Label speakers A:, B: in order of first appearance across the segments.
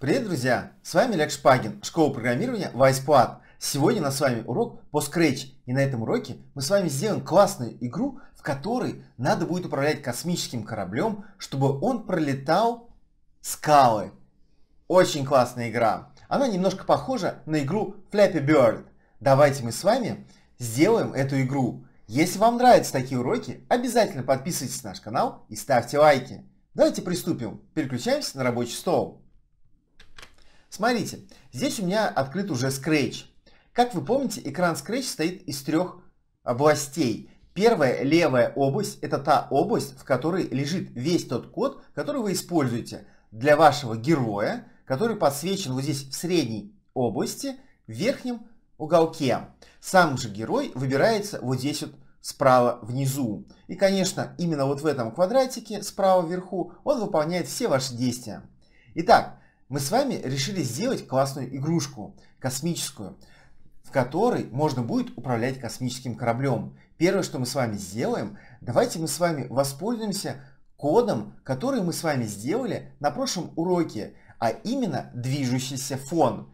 A: Привет, друзья! С вами Олег Шпагин, школа программирования WisePad. Сегодня у нас с вами урок по Scratch, и на этом уроке мы с вами сделаем классную игру, в которой надо будет управлять космическим кораблем, чтобы он пролетал скалы. Очень классная игра. Она немножко похожа на игру Flappy Bird. Давайте мы с вами сделаем эту игру. Если вам нравятся такие уроки, обязательно подписывайтесь на наш канал и ставьте лайки. Давайте приступим. Переключаемся на рабочий стол. Смотрите, здесь у меня открыт уже Scratch. Как вы помните, экран Scratch состоит из трех областей. Первая левая область – это та область, в которой лежит весь тот код, который вы используете для вашего героя, который подсвечен вот здесь в средней области, в верхнем уголке. Сам же герой выбирается вот здесь вот справа внизу. И, конечно, именно вот в этом квадратике справа вверху он выполняет все ваши действия. Итак, мы с вами решили сделать классную игрушку космическую, в которой можно будет управлять космическим кораблем. Первое, что мы с вами сделаем, давайте мы с вами воспользуемся кодом, который мы с вами сделали на прошлом уроке, а именно движущийся фон.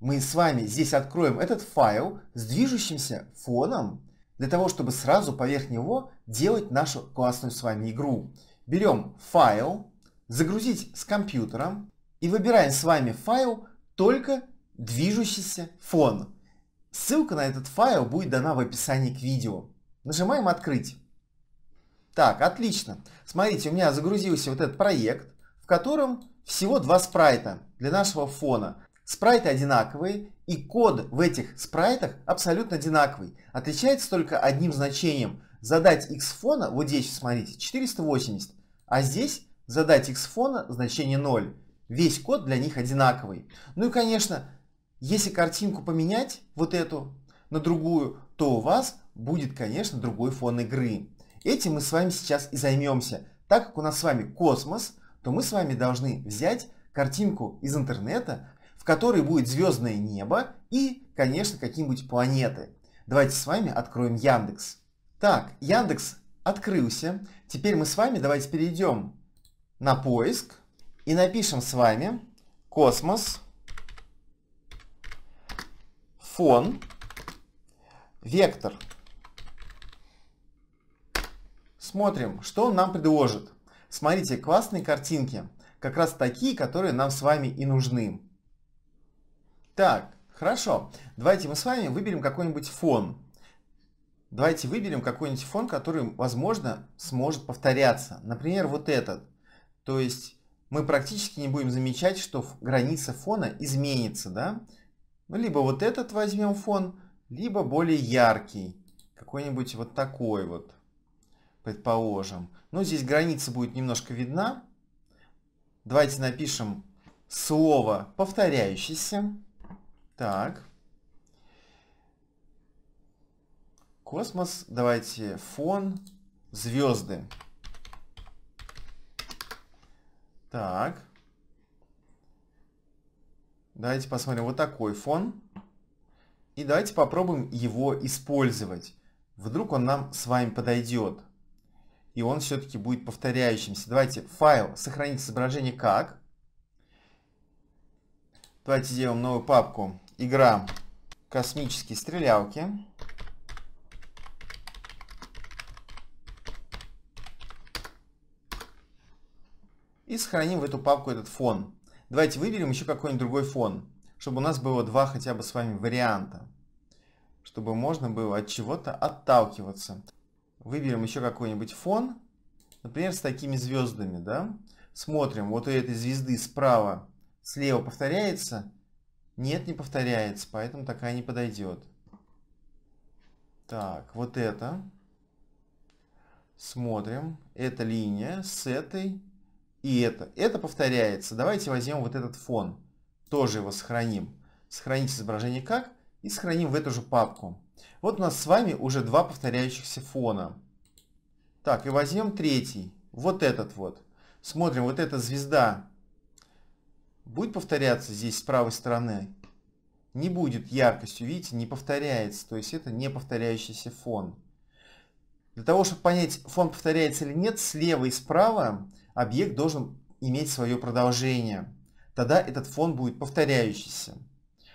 A: Мы с вами здесь откроем этот файл с движущимся фоном, для того, чтобы сразу поверх него делать нашу классную с вами игру. Берем файл, загрузить с компьютера, и выбираем с вами файл «Только движущийся фон». Ссылка на этот файл будет дана в описании к видео. Нажимаем «Открыть». Так, отлично. Смотрите, у меня загрузился вот этот проект, в котором всего два спрайта для нашего фона. Спрайты одинаковые, и код в этих спрайтах абсолютно одинаковый. Отличается только одним значением. Задать x фона, вот здесь, смотрите, 480, а здесь задать x фона значение 0. Весь код для них одинаковый. Ну и, конечно, если картинку поменять, вот эту, на другую, то у вас будет, конечно, другой фон игры. Этим мы с вами сейчас и займемся. Так как у нас с вами космос, то мы с вами должны взять картинку из интернета, в которой будет звездное небо и, конечно, какие-нибудь планеты. Давайте с вами откроем Яндекс. Так, Яндекс открылся. Теперь мы с вами давайте перейдем на поиск. И напишем с вами космос, фон, вектор. Смотрим, что он нам предложит. Смотрите, классные картинки. Как раз такие, которые нам с вами и нужны. Так, хорошо. Давайте мы с вами выберем какой-нибудь фон. Давайте выберем какой-нибудь фон, который, возможно, сможет повторяться. Например, вот этот. То есть мы практически не будем замечать, что граница фона изменится, да? Ну, либо вот этот возьмем фон, либо более яркий, какой-нибудь вот такой вот, предположим. Ну, здесь граница будет немножко видна. Давайте напишем слово «повторяющийся». Так. Космос, давайте фон, звезды. Так. Давайте посмотрим вот такой фон. И давайте попробуем его использовать. Вдруг он нам с вами подойдет. И он все-таки будет повторяющимся. Давайте файл, сохранить изображение как. Давайте сделаем новую папку. Игра космические стрелялки. и сохраним в эту папку этот фон. Давайте выберем еще какой-нибудь другой фон, чтобы у нас было два хотя бы с вами варианта, чтобы можно было от чего-то отталкиваться. Выберем еще какой-нибудь фон, например, с такими звездами, да? Смотрим, вот у этой звезды справа, слева повторяется? Нет, не повторяется, поэтому такая не подойдет. Так, вот это. Смотрим. эта линия с этой и это. Это повторяется. Давайте возьмем вот этот фон. Тоже его сохраним. Сохранить изображение как и сохраним в эту же папку. Вот у нас с вами уже два повторяющихся фона. Так, и возьмем третий. Вот этот вот. Смотрим, вот эта звезда будет повторяться здесь с правой стороны? Не будет яркостью, видите, не повторяется. То есть это не повторяющийся фон. Для того, чтобы понять, фон повторяется или нет, слева и справа объект должен иметь свое продолжение. Тогда этот фон будет повторяющийся.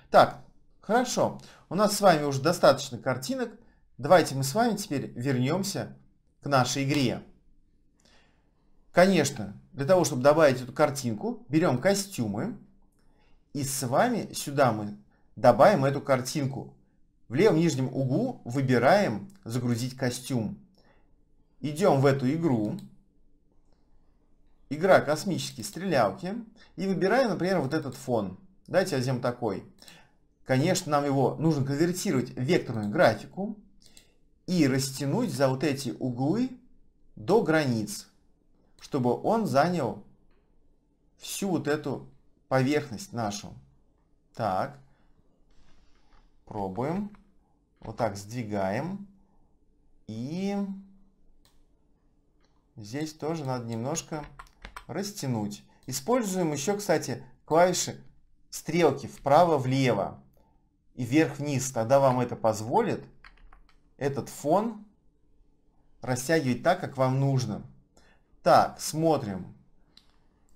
A: Так, хорошо. У нас с вами уже достаточно картинок. Давайте мы с вами теперь вернемся к нашей игре. Конечно, для того, чтобы добавить эту картинку, берем костюмы. И с вами сюда мы добавим эту картинку. В левом нижнем углу выбираем «Загрузить костюм». Идем в эту игру игра космические стрелялки и выбираю, например, вот этот фон. Давайте возьмем такой. Конечно, нам его нужно конвертировать в векторную графику и растянуть за вот эти углы до границ, чтобы он занял всю вот эту поверхность нашу. Так, пробуем. Вот так сдвигаем. И здесь тоже надо немножко растянуть. Используем еще, кстати, клавиши стрелки вправо-влево и вверх-вниз. Тогда вам это позволит этот фон растягивать так, как вам нужно. Так, смотрим.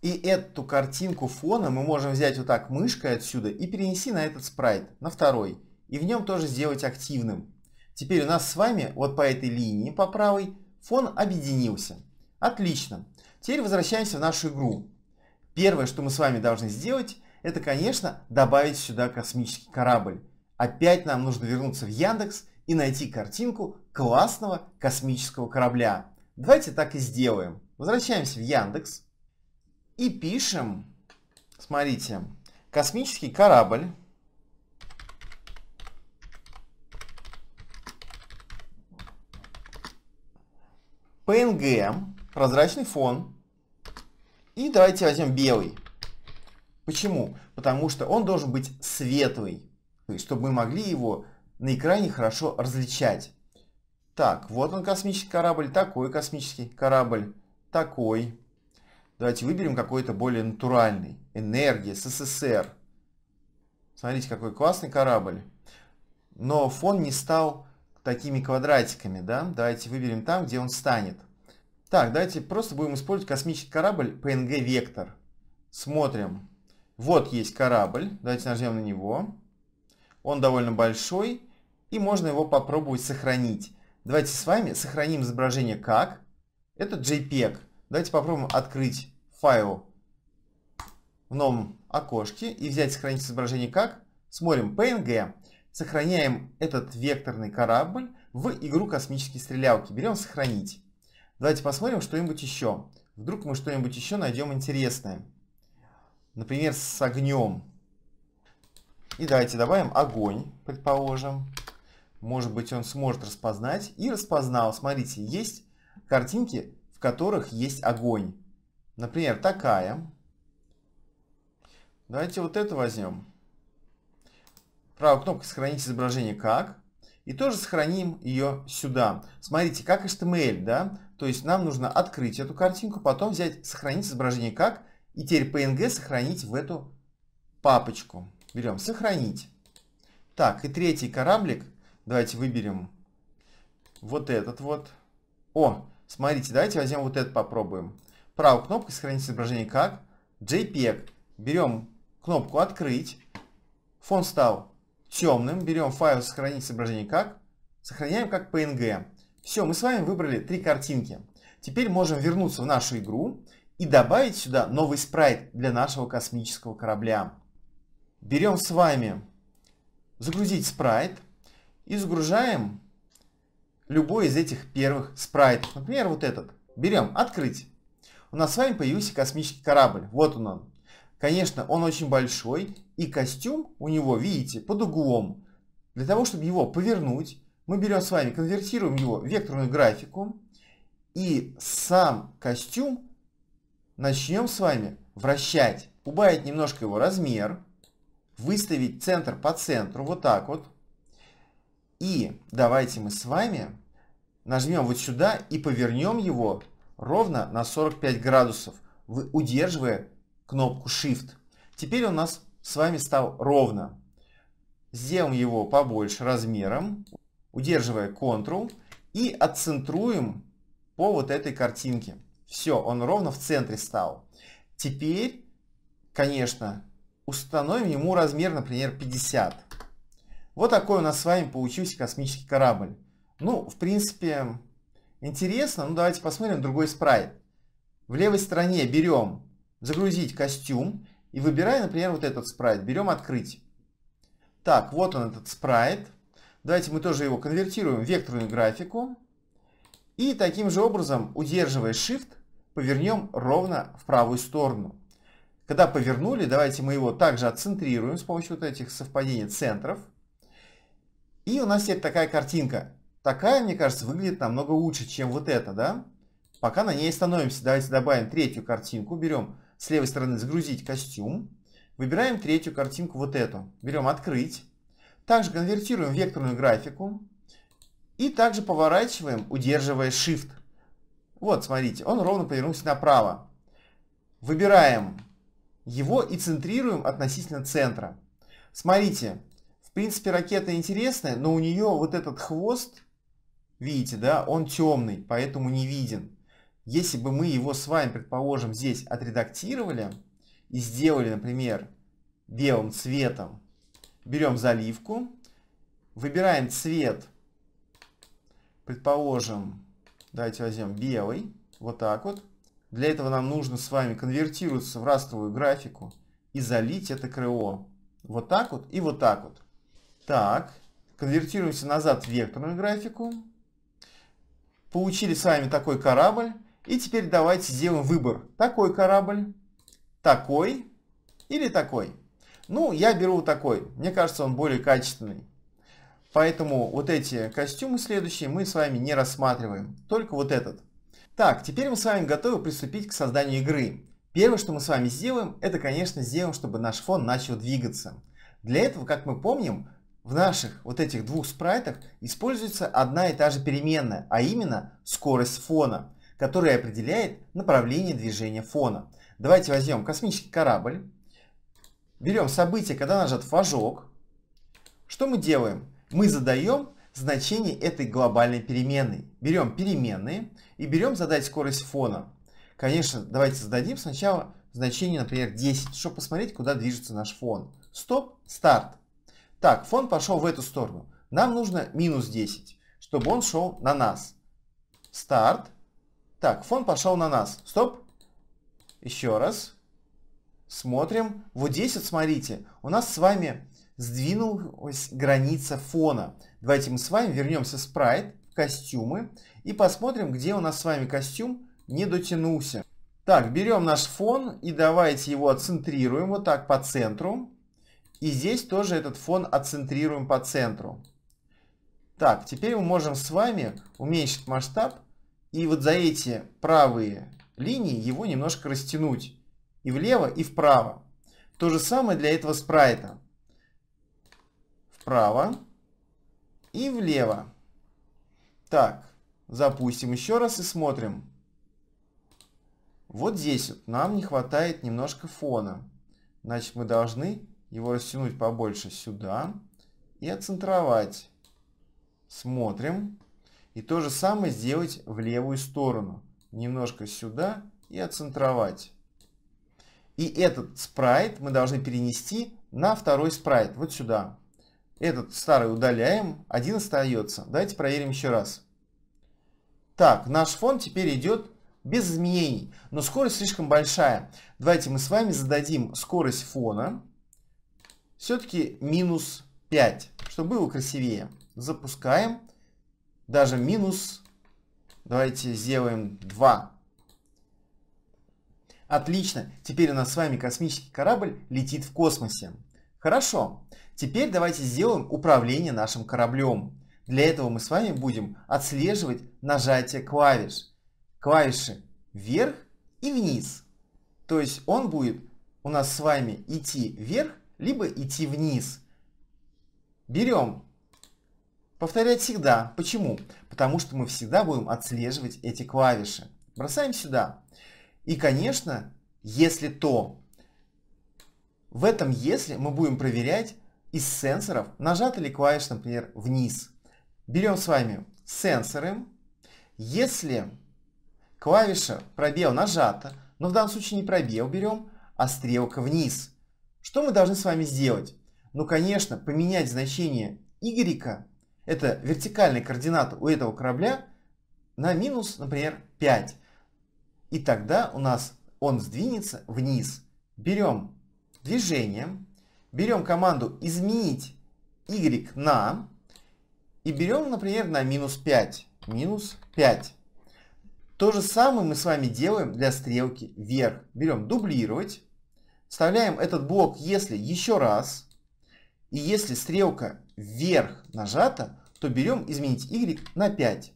A: И эту картинку фона мы можем взять вот так мышкой отсюда и перенести на этот спрайт, на второй. И в нем тоже сделать активным. Теперь у нас с вами вот по этой линии, по правой, фон объединился. Отлично. Теперь возвращаемся в нашу игру. Первое, что мы с вами должны сделать, это, конечно, добавить сюда космический корабль. Опять нам нужно вернуться в Яндекс и найти картинку классного космического корабля. Давайте так и сделаем. Возвращаемся в Яндекс и пишем, смотрите, космический корабль. PNG, прозрачный фон, и давайте возьмем белый. Почему? Потому что он должен быть светлый, то есть, чтобы мы могли его на экране хорошо различать. Так, вот он космический корабль, такой космический корабль, такой. Давайте выберем какой-то более натуральный. Энергия, СССР. Смотрите, какой классный корабль. Но фон не стал такими квадратиками, да? Давайте выберем там, где он станет. Так, давайте просто будем использовать космический корабль PNG Вектор. Смотрим. Вот есть корабль. Давайте нажмем на него. Он довольно большой. И можно его попробовать сохранить. Давайте с вами сохраним изображение как. Это JPEG. Давайте попробуем открыть файл в новом окошке и взять сохранить изображение как. Смотрим PNG. Сохраняем этот векторный корабль в игру космические стрелялки. Берем сохранить. Давайте посмотрим что-нибудь еще. Вдруг мы что-нибудь еще найдем интересное. Например, с огнем. И давайте добавим огонь, предположим. Может быть, он сможет распознать. И распознал. Смотрите, есть картинки, в которых есть огонь. Например, такая. Давайте вот это возьмем. Правой кнопкой сохранить изображение как. И тоже сохраним ее сюда. Смотрите, как HTML, да? То есть нам нужно открыть эту картинку, потом взять, сохранить изображение как, и теперь PNG сохранить в эту папочку. Берем сохранить. Так, и третий кораблик. Давайте выберем вот этот вот. О, смотрите, давайте возьмем вот этот, попробуем. Правой кнопкой сохранить изображение как JPEG. Берем кнопку «Открыть». Фон стал темным. Берем файл «Сохранить изображение как». Сохраняем как PNG. Все, мы с вами выбрали три картинки. Теперь можем вернуться в нашу игру и добавить сюда новый спрайт для нашего космического корабля. Берем с вами загрузить спрайт и загружаем любой из этих первых спрайтов. Например, вот этот. Берем «Открыть». У нас с вами появился космический корабль. Вот он он. Конечно, он очень большой, и костюм у него, видите, под углом. Для того, чтобы его повернуть, мы берем с вами, конвертируем его в векторную графику, и сам костюм начнем с вами вращать, убавить немножко его размер, выставить центр по центру, вот так вот. И давайте мы с вами нажмем вот сюда и повернем его ровно на 45 градусов, удерживая кнопку Shift. Теперь у нас с вами стал ровно. Сделаем его побольше размером удерживая Ctrl, и отцентруем по вот этой картинке. Все, он ровно в центре стал. Теперь, конечно, установим ему размер, например, 50. Вот такой у нас с вами получился космический корабль. Ну, в принципе, интересно. Ну, давайте посмотрим другой спрайт. В левой стороне берем «Загрузить костюм» и выбираем, например, вот этот спрайт. Берем «Открыть». Так, вот он этот спрайт. Давайте мы тоже его конвертируем в векторную графику. И таким же образом, удерживая Shift, повернем ровно в правую сторону. Когда повернули, давайте мы его также отцентрируем с помощью вот этих совпадений центров. И у нас есть такая картинка. Такая, мне кажется, выглядит намного лучше, чем вот эта, да? Пока на ней становимся. Давайте добавим третью картинку. Берем с левой стороны «Загрузить костюм». Выбираем третью картинку, вот эту. Берем «Открыть». Также конвертируем в векторную графику. И также поворачиваем, удерживая Shift. Вот, смотрите, он ровно повернулся направо. Выбираем его и центрируем относительно центра. Смотрите, в принципе, ракета интересная, но у нее вот этот хвост, видите, да, он темный, поэтому не виден. Если бы мы его с вами, предположим, здесь отредактировали и сделали, например, белым цветом, берем заливку, выбираем цвет, предположим, давайте возьмем белый, вот так вот. Для этого нам нужно с вами конвертироваться в растровую графику и залить это крыло. Вот так вот и вот так вот. Так, конвертируемся назад в векторную графику. Получили с вами такой корабль. И теперь давайте сделаем выбор. Такой корабль, такой или такой. Ну, я беру такой. Мне кажется, он более качественный. Поэтому вот эти костюмы следующие мы с вами не рассматриваем. Только вот этот. Так, теперь мы с вами готовы приступить к созданию игры. Первое, что мы с вами сделаем, это, конечно, сделаем, чтобы наш фон начал двигаться. Для этого, как мы помним, в наших вот этих двух спрайтах используется одна и та же переменная, а именно скорость фона, которая определяет направление движения фона. Давайте возьмем космический корабль берем событие, когда нажат флажок, что мы делаем? Мы задаем значение этой глобальной переменной. Берем переменные и берем задать скорость фона. Конечно, давайте зададим сначала значение, например, 10, чтобы посмотреть, куда движется наш фон. Стоп, старт. Так, фон пошел в эту сторону. Нам нужно минус 10, чтобы он шел на нас. Старт. Так, фон пошел на нас. Стоп. Еще раз. Смотрим. Вот здесь вот смотрите, у нас с вами сдвинулась граница фона. Давайте мы с вами вернемся в спрайт, в костюмы и посмотрим, где у нас с вами костюм не дотянулся. Так, берем наш фон и давайте его отцентрируем вот так по центру. И здесь тоже этот фон отцентрируем по центру. Так, теперь мы можем с вами уменьшить масштаб и вот за эти правые линии его немножко растянуть и влево, и вправо. То же самое для этого спрайта. Вправо и влево. Так, запустим еще раз и смотрим. Вот здесь вот нам не хватает немножко фона. Значит, мы должны его растянуть побольше сюда и отцентровать. Смотрим. И то же самое сделать в левую сторону. Немножко сюда и отцентровать. И этот спрайт мы должны перенести на второй спрайт, вот сюда. Этот старый удаляем, один остается. Давайте проверим еще раз. Так, наш фон теперь идет без изменений, но скорость слишком большая. Давайте мы с вами зададим скорость фона все-таки минус 5, чтобы было красивее. Запускаем, даже минус, давайте сделаем 2. Отлично, теперь у нас с вами космический корабль летит в космосе. Хорошо, теперь давайте сделаем управление нашим кораблем. Для этого мы с вами будем отслеживать нажатие клавиш. Клавиши вверх и вниз. То есть он будет у нас с вами идти вверх, либо идти вниз. Берем. Повторять всегда. Почему? Потому что мы всегда будем отслеживать эти клавиши. Бросаем сюда. И, конечно, если то. В этом если мы будем проверять из сенсоров, нажаты ли клавиши, например, вниз. Берем с вами сенсоры. Если клавиша пробел нажата, но в данном случае не пробел берем, а стрелка вниз. Что мы должны с вами сделать? Ну, конечно, поменять значение y, это вертикальная координаты у этого корабля, на минус, например, 5. И тогда у нас он сдвинется вниз. Берем движение, берем команду «изменить y на» и берем, например, на минус 5. Минус 5. То же самое мы с вами делаем для стрелки вверх. Берем «дублировать», вставляем этот блок «если» еще раз. И если стрелка вверх нажата, то берем «изменить y на 5».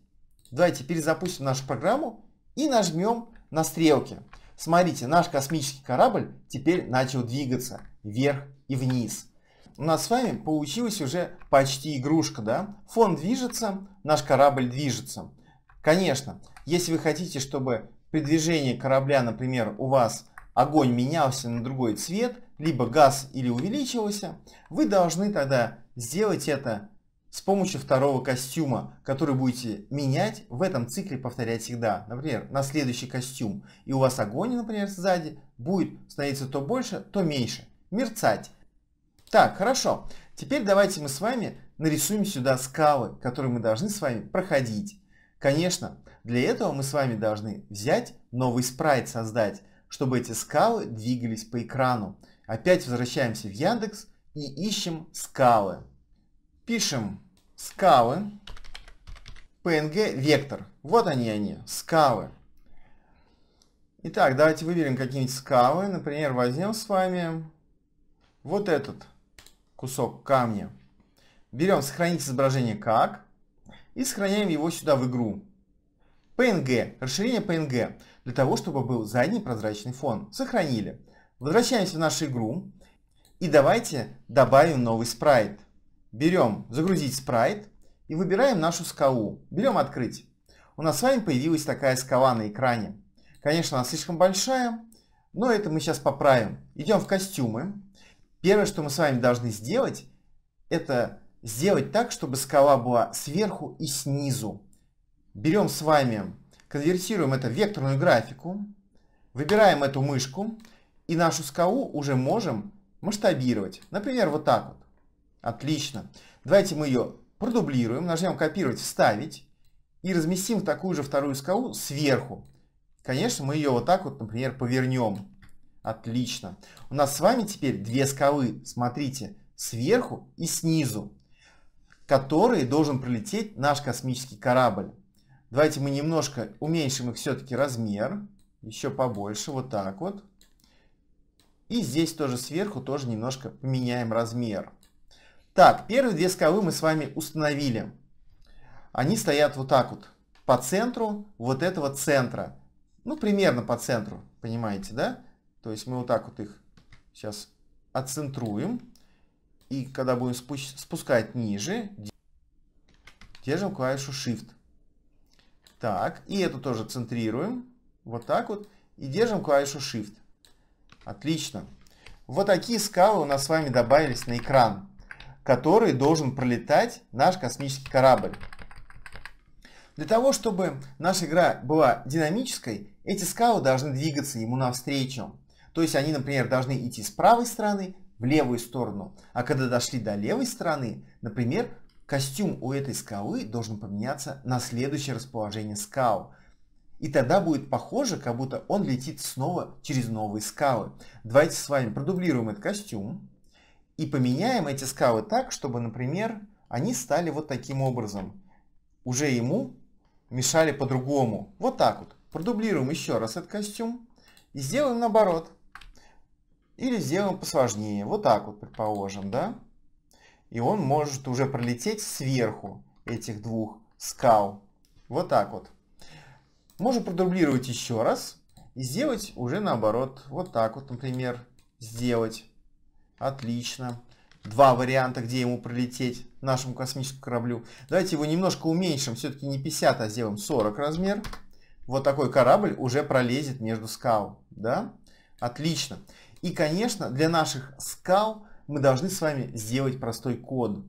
A: Давайте перезапустим нашу программу и нажмем на стрелке. Смотрите, наш космический корабль теперь начал двигаться вверх и вниз. У нас с вами получилась уже почти игрушка, да? Фон движется, наш корабль движется. Конечно, если вы хотите, чтобы при движении корабля, например, у вас огонь менялся на другой цвет, либо газ или увеличивался, вы должны тогда сделать это с помощью второго костюма, который будете менять, в этом цикле повторять всегда. Например, на следующий костюм. И у вас огонь, например, сзади будет становиться то больше, то меньше. Мерцать. Так, хорошо. Теперь давайте мы с вами нарисуем сюда скалы, которые мы должны с вами проходить. Конечно, для этого мы с вами должны взять новый спрайт создать, чтобы эти скалы двигались по экрану. Опять возвращаемся в Яндекс и ищем скалы. Пишем скалы, PNG вектор. Вот они они, скалы. Итак, давайте выберем какие-нибудь скалы. Например, возьмем с вами вот этот кусок камня. Берем сохранить изображение как и сохраняем его сюда в игру. PNG, расширение PNG, для того, чтобы был задний прозрачный фон. Сохранили. Возвращаемся в нашу игру и давайте добавим новый спрайт берем «Загрузить спрайт» и выбираем нашу скалу. Берем «Открыть». У нас с вами появилась такая скала на экране. Конечно, она слишком большая, но это мы сейчас поправим. Идем в костюмы. Первое, что мы с вами должны сделать, это сделать так, чтобы скала была сверху и снизу. Берем с вами, конвертируем это в векторную графику, выбираем эту мышку и нашу скалу уже можем масштабировать. Например, вот так вот. Отлично. Давайте мы ее продублируем, нажмем «Копировать», «Вставить» и разместим в такую же вторую скалу сверху. Конечно, мы ее вот так вот, например, повернем. Отлично. У нас с вами теперь две скалы, смотрите, сверху и снизу, которые должен пролететь наш космический корабль. Давайте мы немножко уменьшим их все-таки размер, еще побольше, вот так вот. И здесь тоже сверху тоже немножко поменяем размер. Так, первые две скалы мы с вами установили. Они стоят вот так вот, по центру вот этого центра. Ну, примерно по центру, понимаете, да? То есть мы вот так вот их сейчас отцентруем. И когда будем спускать ниже, держим клавишу Shift. Так, и эту тоже центрируем. Вот так вот. И держим клавишу Shift. Отлично. Вот такие скалы у нас с вами добавились на экран который должен пролетать наш космический корабль. Для того, чтобы наша игра была динамической, эти скалы должны двигаться ему навстречу. То есть они, например, должны идти с правой стороны в левую сторону. А когда дошли до левой стороны, например, костюм у этой скалы должен поменяться на следующее расположение скал. И тогда будет похоже, как будто он летит снова через новые скалы. Давайте с вами продублируем этот костюм и поменяем эти скалы так, чтобы, например, они стали вот таким образом. Уже ему мешали по-другому. Вот так вот. Продублируем еще раз этот костюм и сделаем наоборот. Или сделаем посложнее. Вот так вот, предположим, да? И он может уже пролететь сверху этих двух скал. Вот так вот. Можем продублировать еще раз и сделать уже наоборот. Вот так вот, например, сделать. Отлично. Два варианта, где ему пролететь, нашему космическому кораблю. Давайте его немножко уменьшим, все-таки не 50, а сделаем 40 размер. Вот такой корабль уже пролезет между скал. Да? Отлично. И, конечно, для наших скал мы должны с вами сделать простой код.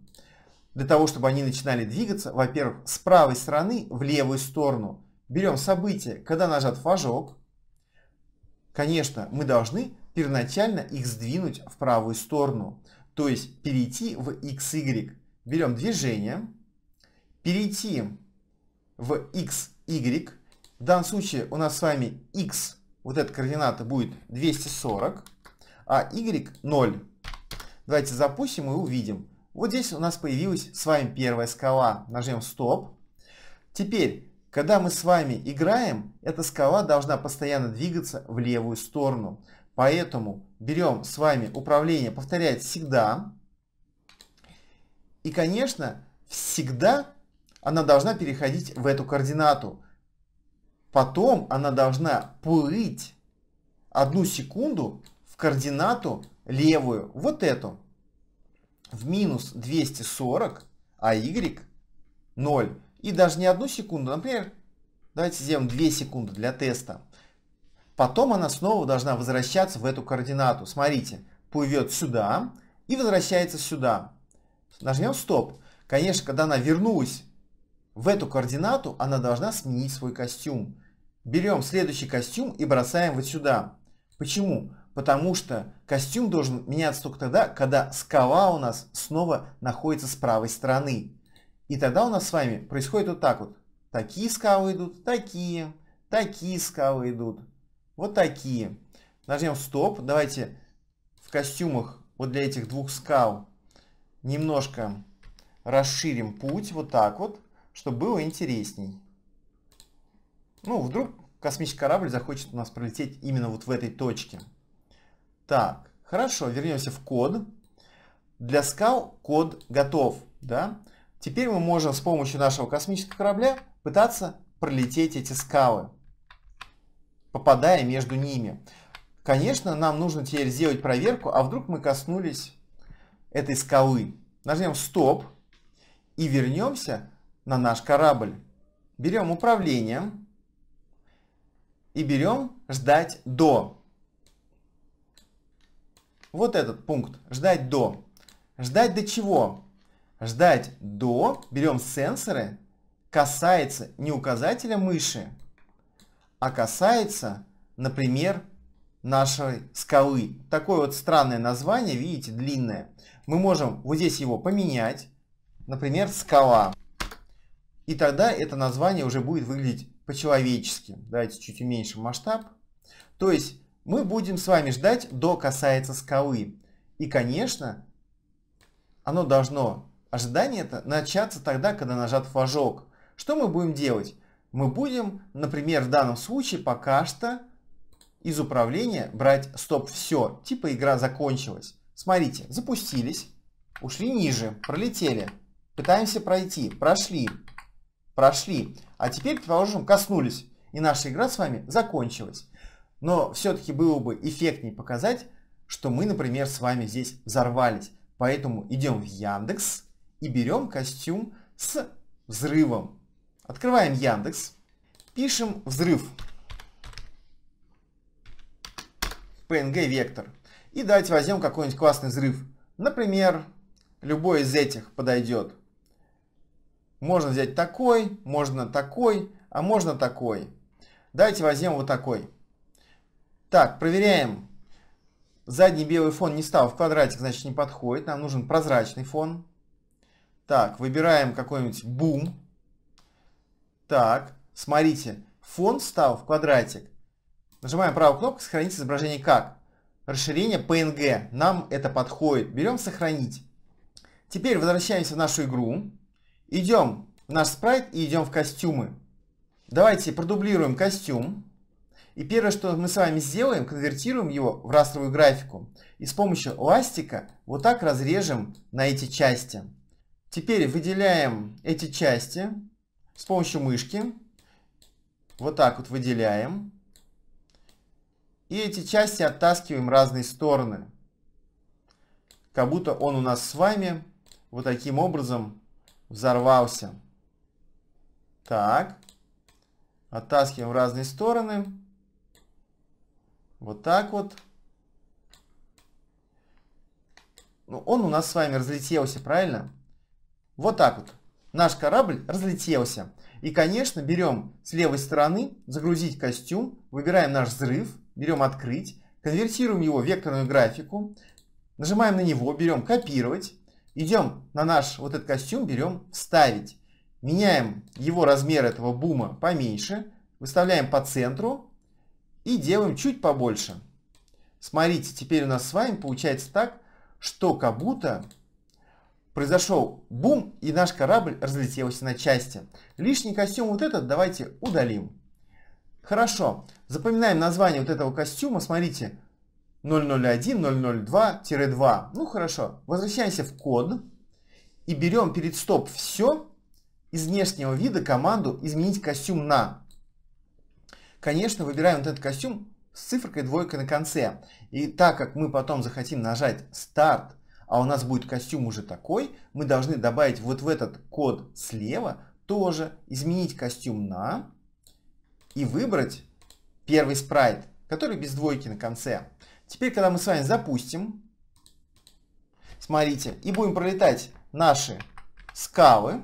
A: Для того, чтобы они начинали двигаться, во-первых, с правой стороны в левую сторону берем событие, когда нажат фажок. Конечно, мы должны первоначально их сдвинуть в правую сторону, то есть перейти в XY. Берем движение, перейти в XY. В данном случае у нас с вами X, вот эта координата будет 240, а Y 0. Давайте запустим и увидим. Вот здесь у нас появилась с вами первая скала. Нажмем стоп. Теперь, когда мы с вами играем, эта скала должна постоянно двигаться в левую сторону. Поэтому берем с вами управление повторяет всегда. И, конечно, всегда она должна переходить в эту координату. Потом она должна плыть одну секунду в координату левую, вот эту, в минус 240, а y 0. И даже не одну секунду, например, давайте сделаем 2 секунды для теста. Потом она снова должна возвращаться в эту координату. Смотрите, плывет сюда и возвращается сюда. Нажмем стоп. Конечно, когда она вернулась в эту координату, она должна сменить свой костюм. Берем следующий костюм и бросаем вот сюда. Почему? Потому что костюм должен меняться только тогда, когда скала у нас снова находится с правой стороны. И тогда у нас с вами происходит вот так вот. Такие скалы идут, такие, такие скалы идут вот такие. Нажмем стоп. Давайте в костюмах вот для этих двух скал немножко расширим путь вот так вот, чтобы было интересней. Ну, вдруг космический корабль захочет у нас пролететь именно вот в этой точке. Так, хорошо, вернемся в код. Для скал код готов, да? Теперь мы можем с помощью нашего космического корабля пытаться пролететь эти скалы попадая между ними. Конечно, нам нужно теперь сделать проверку, а вдруг мы коснулись этой скалы. Нажмем «Стоп» и вернемся на наш корабль. Берем управление и берем «Ждать до». Вот этот пункт «Ждать до». Ждать до чего? Ждать до, берем сенсоры, касается не указателя мыши, а касается, например, нашей скалы. Такое вот странное название, видите, длинное. Мы можем вот здесь его поменять, например, скала. И тогда это название уже будет выглядеть по-человечески. Давайте чуть уменьшим масштаб. То есть мы будем с вами ждать до касается скалы. И, конечно, оно должно, ожидание это, начаться тогда, когда нажат флажок. Что мы будем делать? мы будем, например, в данном случае пока что из управления брать стоп все, типа игра закончилась. Смотрите, запустились, ушли ниже, пролетели, пытаемся пройти, прошли, прошли, а теперь, предположим, коснулись, и наша игра с вами закончилась. Но все-таки было бы эффектнее показать, что мы, например, с вами здесь взорвались. Поэтому идем в Яндекс и берем костюм с взрывом. Открываем Яндекс. Пишем взрыв. PNG-вектор. И давайте возьмем какой-нибудь классный взрыв. Например, любой из этих подойдет. Можно взять такой, можно такой, а можно такой. Давайте возьмем вот такой. Так, проверяем. Задний белый фон не стал в квадратик, значит не подходит. Нам нужен прозрачный фон. Так, выбираем какой-нибудь бум. Так, смотрите, фон стал в квадратик. Нажимаем правую кнопку «Сохранить изображение как». Расширение PNG. Нам это подходит. Берем «Сохранить». Теперь возвращаемся в нашу игру. Идем в наш спрайт и идем в костюмы. Давайте продублируем костюм. И первое, что мы с вами сделаем, конвертируем его в растровую графику. И с помощью ластика вот так разрежем на эти части. Теперь выделяем эти части. С помощью мышки вот так вот выделяем. И эти части оттаскиваем в разные стороны. Как будто он у нас с вами вот таким образом взорвался. Так. Оттаскиваем в разные стороны. Вот так вот. Ну, он у нас с вами разлетелся, правильно? Вот так вот. Наш корабль разлетелся. И, конечно, берем с левой стороны загрузить костюм, выбираем наш взрыв, берем открыть, конвертируем его в векторную графику, нажимаем на него, берем копировать, идем на наш вот этот костюм, берем вставить. Меняем его размер этого бума поменьше, выставляем по центру и делаем чуть побольше. Смотрите, теперь у нас с вами получается так, что как будто произошел бум, и наш корабль разлетелся на части. Лишний костюм вот этот давайте удалим. Хорошо, запоминаем название вот этого костюма, смотрите, 001-002-2. Ну хорошо, возвращаемся в код и берем перед стоп все из внешнего вида команду изменить костюм на. Конечно, выбираем вот этот костюм с цифркой двойка на конце. И так как мы потом захотим нажать старт а у нас будет костюм уже такой, мы должны добавить вот в этот код слева тоже изменить костюм на и выбрать первый спрайт, который без двойки на конце. Теперь, когда мы с вами запустим, смотрите, и будем пролетать наши скалы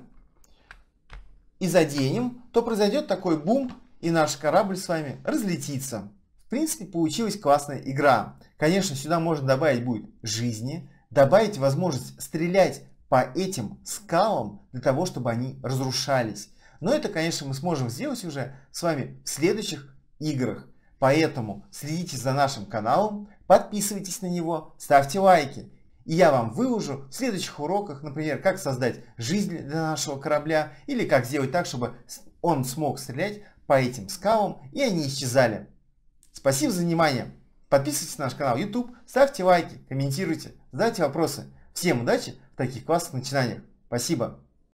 A: и заденем, то произойдет такой бум, и наш корабль с вами разлетится. В принципе, получилась классная игра. Конечно, сюда можно добавить будет жизни, добавить возможность стрелять по этим скалам для того, чтобы они разрушались. Но это, конечно, мы сможем сделать уже с вами в следующих играх. Поэтому следите за нашим каналом, подписывайтесь на него, ставьте лайки. И я вам выложу в следующих уроках, например, как создать жизнь для нашего корабля или как сделать так, чтобы он смог стрелять по этим скалам и они исчезали. Спасибо за внимание. Подписывайтесь на наш канал YouTube, ставьте лайки, комментируйте. Задайте вопросы. Всем удачи в таких классных начинаниях. Спасибо.